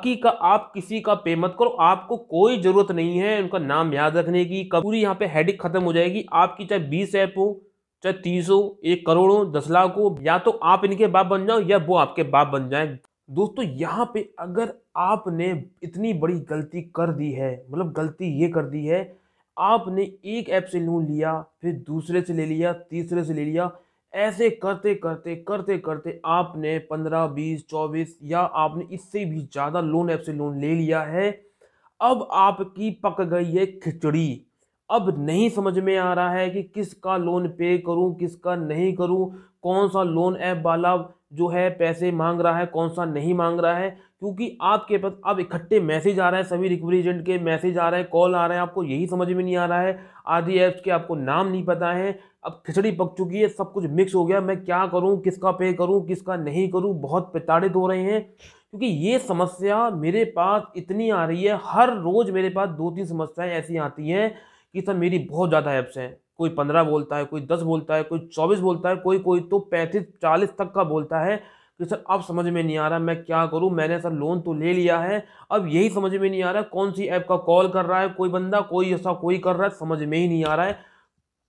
बाकी का आप किसी का पे मत करो आपको कोई जरूरत नहीं है उनका नाम याद रखने की पूरी यहाँ पे हेडिक खत्म हो जाएगी आपकी चाहे बीस ऐप हो चाहे तीस हो एक करोड़ हो दस लाख हो या तो आप इनके बाप बन जाओ या वो आपके बाप बन जाए दोस्तों यहाँ पे अगर आपने इतनी बड़ी गलती कर दी है मतलब गलती ये कर दी है आपने एक ऐप से लोन लिया फिर दूसरे से ले लिया तीसरे से ले लिया ऐसे करते करते करते करते आपने पंद्रह बीस चौबीस या आपने इससे भी ज़्यादा लोन ऐप से लोन ले लिया है अब आपकी पक गई है खिचड़ी अब नहीं समझ में आ रहा है कि किसका लोन पे करूं किसका नहीं करूं कौन सा लोन ऐप वाला जो है पैसे मांग रहा है कौन सा नहीं मांग रहा है क्योंकि आपके पास अब इकट्ठे मैसेज आ रहा है सभी रिकवरी एजेंट के मैसेज आ रहे हैं कॉल आ रहे हैं आपको यही समझ में नहीं आ रहा है आधी ऐप्स के आपको नाम नहीं पता है अब खिचड़ी पक चुकी है सब कुछ मिक्स हो गया मैं क्या करूं किसका पे करूं किसका नहीं करूं बहुत प्रताड़ित हो रहे हैं क्योंकि ये समस्या मेरे पास इतनी आ रही है हर रोज़ मेरे पास दो तीन समस्याएँ ऐसी आती हैं कि सर मेरी बहुत ज़्यादा ऐप्स हैं कोई पंद्रह बोलता है कोई दस बोलता है कोई चौबीस बोलता है कोई कोई तो पैंतीस चालीस तक का बोलता है कि सर अब समझ में नहीं आ रहा मैं क्या करूं मैंने सर लोन तो ले लिया है अब यही समझ में नहीं आ रहा कौन सी ऐप का कॉल कर रहा है कोई बंदा कोई ऐसा कोई कर रहा है समझ में ही नहीं आ रहा है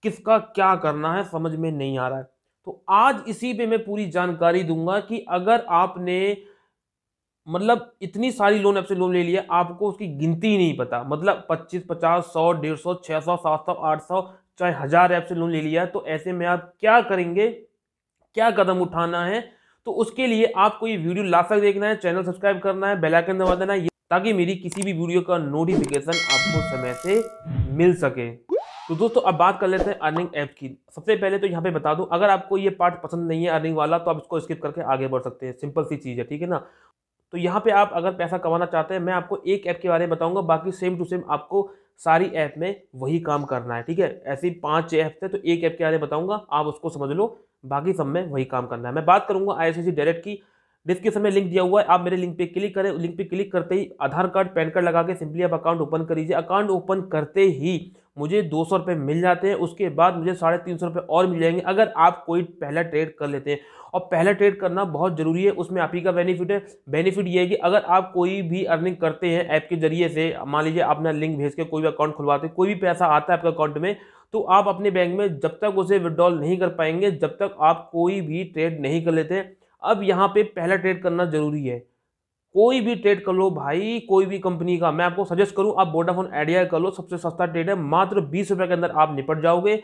किसका क्या करना है समझ में नहीं आ रहा है तो आज इसी पे मैं पूरी जानकारी दूंगा कि अगर आपने मतलब इतनी सारी लोन ऐप से लोन ले लिया आपको उसकी गिनती ही नहीं पता मतलब पच्चीस पचास सौ डेढ़ सौ छः सौ सात सौ आठ सौ चाहे हज़ार ऐप से लोन ले लिया तो ऐसे में आप क्या करेंगे क्या कदम उठाना है तो उसके लिए आपको ये वीडियो लास्ट तक देखना है चैनल सब्सक्राइब करना है बेल आइकन दबा देना है ताकि मेरी किसी भी वीडियो का नोटिफिकेशन आपको समय से मिल सके तो दोस्तों अब बात कर लेते हैं अर्निंग ऐप की सबसे पहले तो यहाँ पे बता दूं अगर आपको ये पार्ट पसंद नहीं है अर्निंग वाला तो आप इसको स्किप करके आगे बढ़ सकते हैं सिंपल सी चीज़ है ठीक है ना तो यहाँ पे आप अगर पैसा कमाना चाहते हैं मैं आपको एक ऐप के बारे में बताऊंगा बाकी सेम टू सेम आपको सारी ऐप में वही काम करना है ठीक है ऐसी पांच ऐप थे तो एक ऐप के बारे में बताऊंगा आप उसको समझ लो बाकी सब में वही काम करना है मैं बात करूंगा आई डायरेक्ट की डिस्क्रिप्शन में लिंक दिया हुआ है आप मेरे लिंक पे क्लिक करें लिंक पे क्लिक करते ही आधार कार्ड पैन कार्ड लगा के सिंपली आप अकाउंट ओपन कर लीजिए अकाउंट ओपन करते ही मुझे दो सौ रुपये मिल जाते हैं उसके बाद मुझे साढ़े तीन सौ रुपये और मिल जाएंगे अगर आप कोई पहला ट्रेड कर लेते हैं और पहला ट्रेड करना बहुत ज़रूरी है उसमें आप ही का बेनिफिट है बेनिफिट ये है कि अगर आप कोई भी अर्निंग करते हैं ऐप के जरिए से मान लीजिए आपने लिंक भेज के कोई भी अकाउंट खुलवाते हैं कोई भी पैसा आता है आपके अकाउंट में तो आप अपने बैंक में जब तक उसे विड्रॉल नहीं कर पाएंगे जब तक आप कोई भी ट्रेड नहीं कर लेते अब यहाँ पर पहला ट्रेड करना ज़रूरी है कोई भी ट्रेड कर लो भाई कोई भी कंपनी का मैं आपको सजेस्ट करूं आप वोडाफोन आइडिया कर लो सबसे सस्ता ट्रेड है मात्र बीस रुपये के अंदर आप निपट जाओगे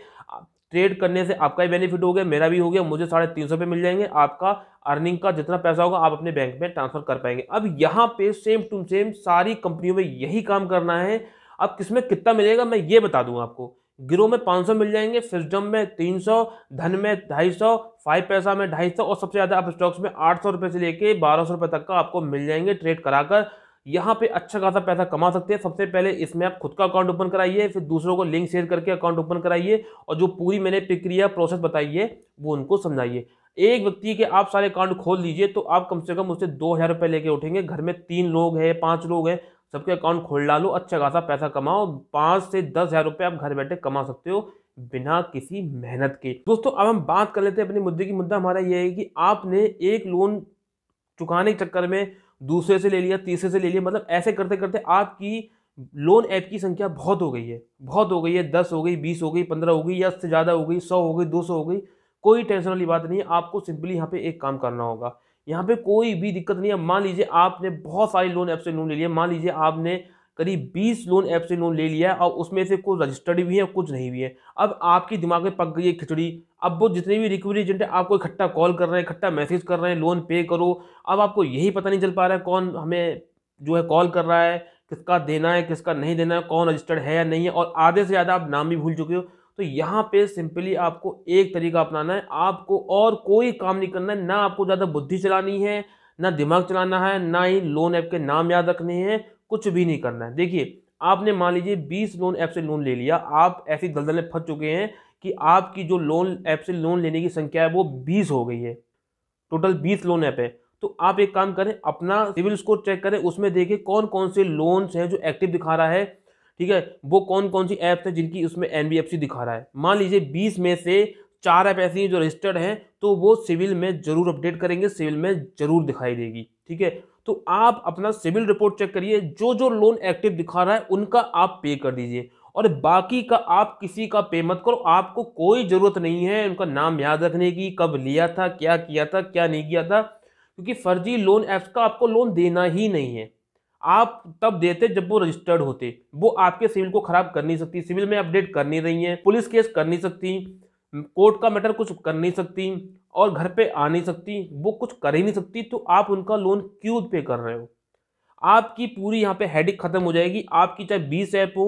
ट्रेड करने से आपका ही बेनिफिट हो गया मेरा भी हो गया मुझे साढ़े तीन सौ रुपये मिल जाएंगे आपका अर्निंग का जितना पैसा होगा आप अपने बैंक में ट्रांसफर कर पाएंगे अब यहाँ पे सेम टू सेम सारी कंपनियों में यही काम करना है अब किसमें कितना मिलेगा मैं ये बता दूंगा आपको गिरो में 500 मिल जाएंगे सिस्टम में 300 धन में 250 फाइव पैसा में 250 और सबसे ज़्यादा आप स्टॉक्स में आठ सौ रुपये से लेके बारह सौ रुपये तक का आपको मिल जाएंगे ट्रेड कराकर यहाँ पे अच्छा खासा पैसा कमा सकते हैं सबसे पहले इसमें आप खुद का अकाउंट ओपन कराइए फिर दूसरों को लिंक शेयर करके अकाउंट ओपन कराइए और जो पूरी मैंने प्रक्रिया प्रोसेस बताई है वो उनको समझाइए एक व्यक्ति के आप सारे अकाउंट खोल लीजिए तो आप कम से कम उससे दो हज़ार रुपये लेके उठेंगे घर में तीन लोग हैं पाँच लोग हैं सबके अकाउंट खोल डालो अच्छा खासा पैसा कमाओ पाँच से दस हज़ार रुपये आप घर बैठे कमा सकते हो बिना किसी मेहनत के दोस्तों अब हम बात कर लेते हैं अपने मुद्दे की मुद्दा हमारा यह है कि आपने एक लोन चुकाने के चक्कर में दूसरे से ले लिया तीसरे से ले लिया मतलब ऐसे करते करते आपकी लोन ऐप की संख्या बहुत हो गई है बहुत हो गई है दस हो गई बीस हो गई पंद्रह हो गई या उससे ज़्यादा हो गई सौ हो गई दो सौ हो गई कोई टेंशन वाली बात नहीं है आपको सिंपली यहाँ पे एक काम करना होगा यहाँ पे कोई भी दिक्कत नहीं है मान लीजिए आपने बहुत सारे लोन ऐप से लोन ले लिया मान लीजिए आपने करीब 20 लोन ऐप से लोन ले लिया है और उसमें से कुछ रजिस्टर्ड भी है कुछ नहीं भी है अब आपके दिमाग में पक गई है खिचड़ी अब वो जितने भी रिकवरी एजेंट है आपको इकट्ठा कॉल कर रहे हैं इकट्ठा मैसेज कर रहे हैं लोन पे करो अब आपको यही पता नहीं चल पा रहा है कौन हमें जो है कॉल कर रहा है किसका देना है किसका नहीं देना है कौन रजिस्टर्ड है या नहीं है और आधे से ज़्यादा आप नाम भी भूल चुके हो तो यहाँ पे सिंपली आपको एक तरीका अपनाना है आपको और कोई काम नहीं करना है ना आपको ज़्यादा बुद्धि चलानी है ना दिमाग चलाना है ना ही लोन ऐप के नाम याद रखने हैं कुछ भी नहीं करना है देखिए आपने मान लीजिए बीस लोन ऐप से लोन ले लिया आप ऐसी दलदल में फंस चुके हैं कि आपकी जो लोन ऐप से लोन लेने की संख्या है वो बीस हो गई है टोटल बीस लोन ऐप है तो आप एक काम करें अपना सिविल स्कोर चेक करें उसमें देखें कौन कौन से लोन्स हैं जो एक्टिव दिखा रहा है ठीक है वो कौन कौन सी ऐप्स हैं जिनकी उसमें एन दिखा रहा है मान लीजिए बीस में से चार ऐप ऐसी हैं जो रजिस्टर्ड हैं तो वो सिविल में जरूर अपडेट करेंगे सिविल में जरूर दिखाई देगी ठीक है तो आप अपना सिविल रिपोर्ट चेक करिए जो जो लोन एक्टिव दिखा रहा है उनका आप पे कर दीजिए और बाकी का आप किसी का पे मत करो आपको कोई ज़रूरत नहीं है उनका नाम याद रखने की कब लिया था क्या किया था क्या नहीं किया था क्योंकि फर्जी लोन ऐप्स का आपको लोन देना ही नहीं है आप तब देते जब वो रजिस्टर्ड होते वो आपके सिविल को खराब कर नहीं सकती सिविल में अपडेट कर नहीं रही है पुलिस केस कर नहीं सकती कोर्ट का मैटर कुछ कर नहीं सकती और घर पे आ नहीं सकती वो कुछ कर ही नहीं सकती तो आप उनका लोन क्यों पे कर रहे हो आपकी पूरी यहाँ पे हेडिक खत्म हो जाएगी आपकी चाहे बीस ऐप हो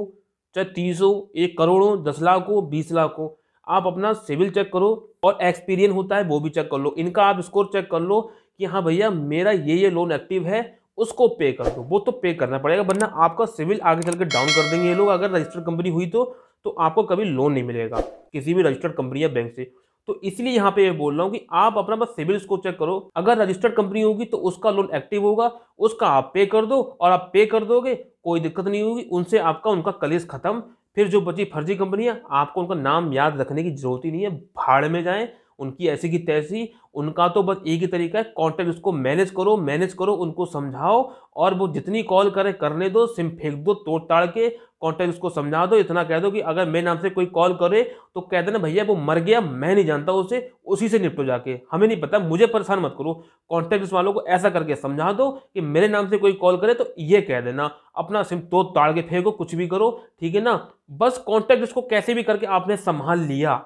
चाहे तीस हो एक करोड़ हो दस लाख हो बीस लाख हो आप अपना सिविल चेक करो और एक्सपीरियंस होता है वो भी चेक कर लो इनका आप स्कोर चेक कर लो कि हाँ भैया मेरा ये ये लोन एक्टिव है उसको पे कर दो वो तो पे करना पड़ेगा वरना आपका सिविल आगे चल के डाउन कर देंगे ये लोग अगर रजिस्टर्ड कंपनी हुई तो तो आपको कभी लोन नहीं मिलेगा किसी भी रजिस्टर्ड कंपनी या बैंक से तो इसलिए यहाँ पे मैं बोल रहा हूँ कि आप अपना बस सिविल स्कोर चेक करो अगर रजिस्टर्ड कंपनी होगी तो उसका लोन एक्टिव होगा उसका आप पे कर दो और आप पे कर दोगे कोई दिक्कत नहीं होगी उनसे आपका उनका कलेस खत्म फिर जो बची फर्जी कंपनियाँ आपको उनका नाम याद रखने की जरूरत ही नहीं है भाड़ में जाएँ उनकी ऐसी की तैसी उनका तो बस एक ही तरीका है कॉन्टैक्ट उसको मैनेज करो मैनेज करो उनको समझाओ और वो जितनी कॉल करे करने दो सिम फेंक दो तोड़ ताड़ के कॉन्टैक्ट उसको समझा दो इतना कह दो कि अगर मेरे नाम से कोई कॉल करे तो कह देना भैया वो मर गया मैं नहीं जानता उसे उसी से निपटो जाके हमें नहीं पता मुझे परेशान मत करो कॉन्टैक्ट वालों को ऐसा करके समझा दो कि मेरे नाम से कोई कॉल करे तो ये कह देना अपना सिम तोड़ ताड़ के फेंको कुछ भी करो ठीक है ना बस कॉन्टैक्ट उसको कैसे भी करके आपने संभाल लिया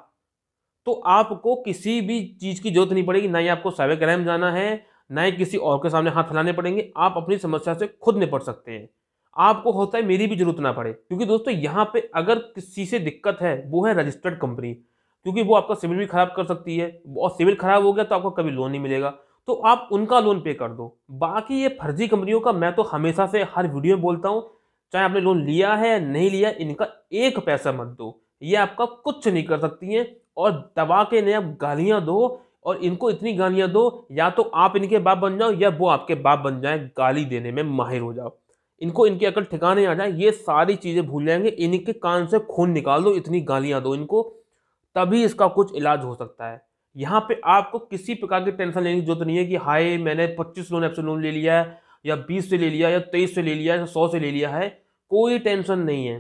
तो आपको किसी भी चीज़ की जरूरत नहीं पड़ेगी ना ही आपको साइबर क्राइम जाना है ना ही किसी और के सामने हाथ हिलाने पड़ेंगे आप अपनी समस्या से खुद निपट सकते हैं आपको होता है मेरी भी जरूरत ना पड़े क्योंकि दोस्तों यहाँ पे अगर किसी से दिक्कत है वो है रजिस्टर्ड कंपनी क्योंकि वो आपका सिविल भी खराब कर सकती है और सिविल खराब हो गया तो आपको कभी लोन नहीं मिलेगा तो आप उनका लोन पे कर दो बाकी ये फर्जी कंपनियों का मैं तो हमेशा से हर वीडियो में बोलता हूँ चाहे आपने लोन लिया है नहीं लिया इनका एक पैसा मत दो ये आपका कुछ नहीं कर सकती हैं और दबा के इन्हें आप गालियाँ दो और इनको इतनी गालियाँ दो या तो आप इनके बाप बन जाओ या वो आपके बाप बन जाए गाली देने में माहिर हो जाओ इनको इनके अकल ठिकाने आ जाए ये सारी चीज़ें भूल जाएंगे इनके कान से खून निकाल दो इतनी गालियाँ दो इनको तभी इसका कुछ इलाज हो सकता है यहाँ पे आपको किसी प्रकार की टेंशन लेने की जरूरत नहीं है कि हाय मैंने 25 लोन एप्सो लोन ले लिया है या 20 से ले लिया या 23 से ले लिया या 100 से ले लिया है कोई टेंशन नहीं है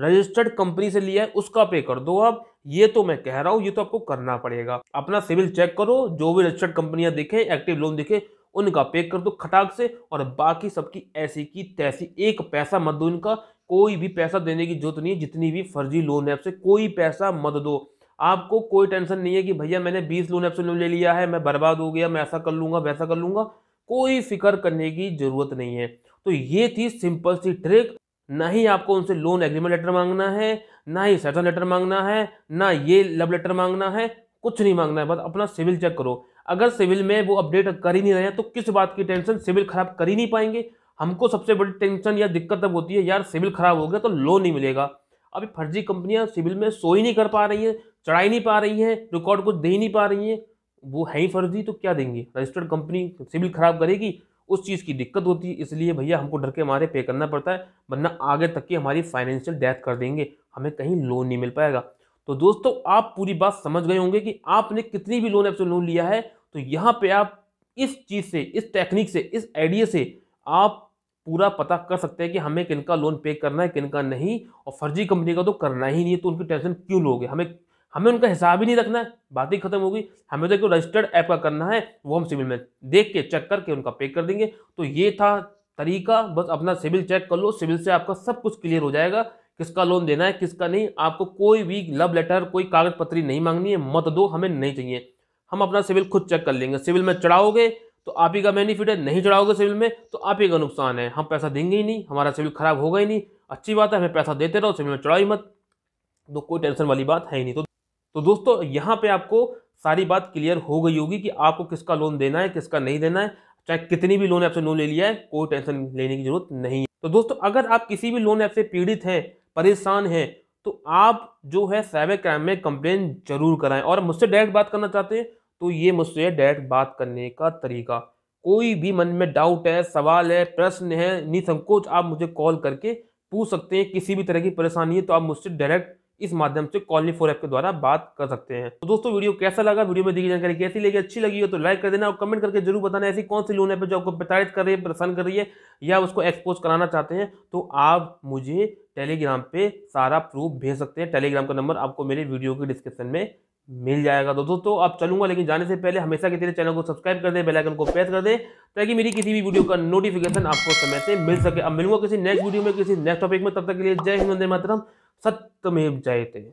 रजिस्टर्ड कंपनी से लिया है उसका पे कर दो आप ये तो मैं कह रहा हूँ ये तो आपको करना पड़ेगा अपना सिविल चेक करो जो भी रजिस्टर्ड कंपनियां दिखे एक्टिव लोन दिखे उनका पे कर दो खटाक से और बाकी सबकी ऐसी की तैसी एक पैसा मत दो इनका कोई भी पैसा देने की जरूरत नहीं है जितनी भी फर्जी लोन ऐप से कोई पैसा मत दो आपको कोई टेंशन नहीं है कि भैया मैंने बीस लोन ऐप से लोन ले लिया है मैं बर्बाद हो गया मैं ऐसा कर लूँगा वैसा कर लूँगा कोई फिक्र करने की ज़रूरत नहीं है तो ये थी सिंपल सी ट्रिक ना ही आपको उनसे लोन एग्रीमेंट लेटर मांगना है ना ही सेटल लेटर मांगना है ना ये लव लेटर मांगना है कुछ नहीं मांगना है बस अपना सिविल चेक करो अगर सिविल में वो अपडेट कर ही नहीं रहे हैं तो किस बात की टेंशन सिविल खराब कर ही नहीं पाएंगे हमको सबसे बड़ी टेंशन या दिक्कत तब होती है यार सिविल खराब हो गया तो लोन नहीं मिलेगा अभी फर्जी कंपनियां सिविल में सो ही नहीं कर पा रही है चढ़ा ही नहीं पा रही है रिकॉर्ड कुछ दे ही नहीं पा रही है वो है ही फर्जी तो क्या देंगे रजिस्टर्ड कंपनी सिविल खराब करेगी उस चीज़ की दिक्कत होती है इसलिए भैया हमको डर के मारे पे करना पड़ता है वरना आगे तक की हमारी फाइनेंशियल डेथ कर देंगे हमें कहीं लोन नहीं मिल पाएगा तो दोस्तों आप पूरी बात समझ गए होंगे कि आपने कितनी भी लोन ऐप से लोन लिया है तो यहाँ पे आप इस चीज़ से इस टेक्निक से इस आइडिया से आप पूरा पता कर सकते हैं कि हमें किनका लोन पे करना है किनका नहीं और फर्जी कंपनी का तो करना ही नहीं है तो उनकी टेंशन क्यों लोगे हमें हमें उनका हिसाब ही नहीं रखना है बात ही खत्म होगी हमें तो एक रजिस्टर्ड ऐप का करना है वो हम सिविल में देख के चेक करके उनका पे कर देंगे तो ये था तरीका बस अपना सिविल चेक कर लो सिविल से आपका सब कुछ क्लियर हो जाएगा किसका लोन देना है किसका नहीं आपको कोई भी लव लेटर कोई कागज पत्री नहीं मांगनी है मत दो हमें नहीं चाहिए हम अपना सिविल खुद चेक कर लेंगे सिविल में चढ़ाओगे तो आप ही का बेनिफिट है नहीं चढ़ाओगे सिविल में तो आप ही का नुकसान है हम पैसा देंगे ही नहीं हमारा सिविल खराब होगा ही नहीं अच्छी बात है हमें पैसा देते रहो सिविल में चढ़ाओ ही मत तो कोई टेंशन वाली बात है ही नहीं तो तो दोस्तों यहाँ पे आपको सारी बात क्लियर हो गई होगी कि आपको किसका लोन देना है किसका नहीं देना है चाहे कितनी भी लोन ऐप से लोन ले लिया है कोई टेंशन लेने की जरूरत नहीं है तो दोस्तों अगर आप किसी भी लोन ऐप से पीड़ित हैं परेशान हैं तो आप जो है साइबर क्राइम में कंप्लेन जरूर कराएं और मुझसे डायरेक्ट बात करना चाहते हैं तो ये मुझसे डायरेक्ट बात करने का तरीका कोई भी मन में डाउट है सवाल है प्रश्न है निसंकोच आप मुझे कॉल करके पूछ सकते हैं किसी भी तरह की परेशानी है तो आप मुझसे डायरेक्ट इस माध्यम से कॉलनी फोर ऐप के द्वारा बात कर सकते हैं तो दोस्तों वीडियो कैसा लगा वीडियो में देखिए जानकारी कैसी लगी अच्छी लगी हो तो लाइक कर देना और कमेंट करके जरूर बताना ऐसी कौन सी लोन ऐप है जो आपको प्रताड़ित कर रही है परेशान कर रही है या उसको एक्सपोज कराना चाहते हैं तो आप मुझे टेलीग्राम पे सारा प्रूफ भेज सकते हैं टेलीग्राम का नंबर आपको मेरे वीडियो के डिस्क्रिप्शन में मिल जाएगा तो दोस्तों अब चलूंगा लेकिन जाने से पहले हमेशा की तरह चैनल को सब्सक्राइब कर दें बेलाइकन को प्रेस कर दें ताकि मेरी किसी भी वीडियो का नोटिफिकेशन आपको समय से मिल सके अब मिलूंगा किसी नेक्स्ट वीडियो में किसी नेक्स्ट टॉपिक में तब तक के लिए जय हिंद मातरम सत्यमेव जयते